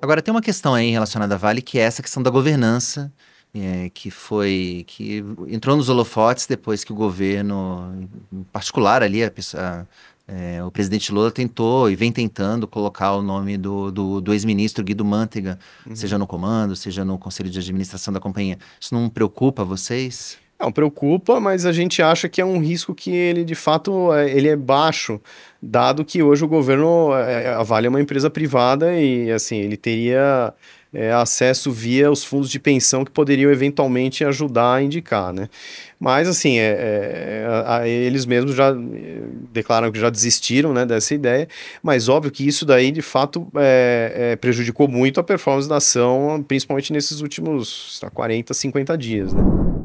Agora, tem uma questão aí relacionada à Vale, que é essa questão da governança, é, que foi que entrou nos holofotes depois que o governo, em particular ali, a, é, o presidente Lula tentou e vem tentando colocar o nome do, do, do ex-ministro Guido Mantega, uhum. seja no comando, seja no conselho de administração da companhia. Isso não preocupa vocês? Não, preocupa, mas a gente acha que é um risco que ele, de fato, é, ele é baixo, dado que hoje o governo é, é, avalia uma empresa privada e, assim, ele teria é, acesso via os fundos de pensão que poderiam eventualmente ajudar a indicar, né? Mas, assim, é, é, a, a, eles mesmos já declaram que já desistiram né, dessa ideia, mas óbvio que isso daí, de fato, prejudicou muito a performance da ação, principalmente nesses últimos 40, 50 dias, né?